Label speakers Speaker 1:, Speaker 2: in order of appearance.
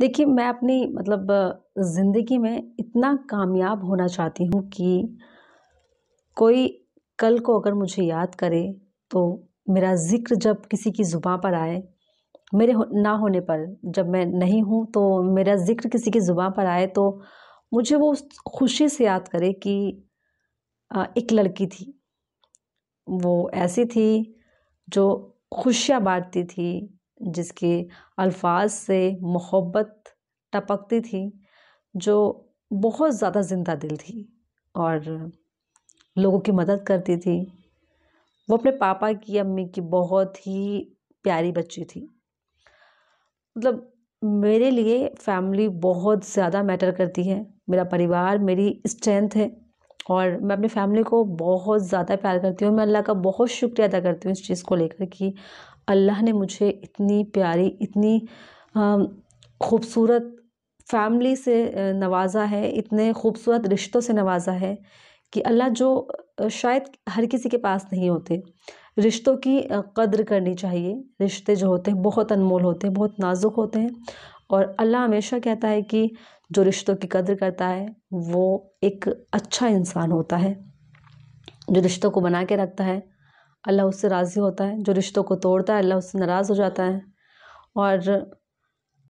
Speaker 1: देखिए मैं अपनी मतलब ज़िंदगी में इतना कामयाब होना चाहती हूँ कि कोई कल को अगर मुझे याद करे तो मेरा ज़िक्र जब किसी की ज़ुबाँ पर आए मेरे हो ना होने पर जब मैं नहीं हूँ तो मेरा ज़िक्र किसी की ज़ुबाँ पर आए तो मुझे वो खुशी से याद करे कि आ, एक लड़की थी वो ऐसी थी जो खुशियाँ बांटती थी जिसके अल्फाज से मोहब्बत टपकती थी जो बहुत ज़्यादा जिंदा दिल थी और लोगों की मदद करती थी वो अपने पापा की अम्मी की बहुत ही प्यारी बच्ची थी मतलब मेरे लिए फैमिली बहुत ज़्यादा मैटर करती है मेरा परिवार मेरी स्ट्रेंथ है और मैं अपनी फैमिली को बहुत ज़्यादा प्यार करती हूँ मैं अल्लाह का बहुत शुक्रिया अदा करती हूँ इस चीज़ को लेकर कि अल्लाह ने मुझे इतनी प्यारी इतनी खूबसूरत फैमिली से नवाजा है इतने खूबसूरत रिश्तों से नवाजा है कि अल्लाह जो शायद हर किसी के पास नहीं होते रिश्तों की कद्र करनी चाहिए रिश्ते जो होते हैं बहुत अनमोल होते हैं बहुत नाजुक होते हैं और अल्लाह हमेशा कहता है कि जो रिश्तों की कदर करता है वो एक अच्छा इंसान होता है जो रिश्तों को बना के रखता है अल्लाह उससे राज़ी होता है जो रिश्तों को तोड़ता है अल्लाह उससे नाराज़ हो जाता है और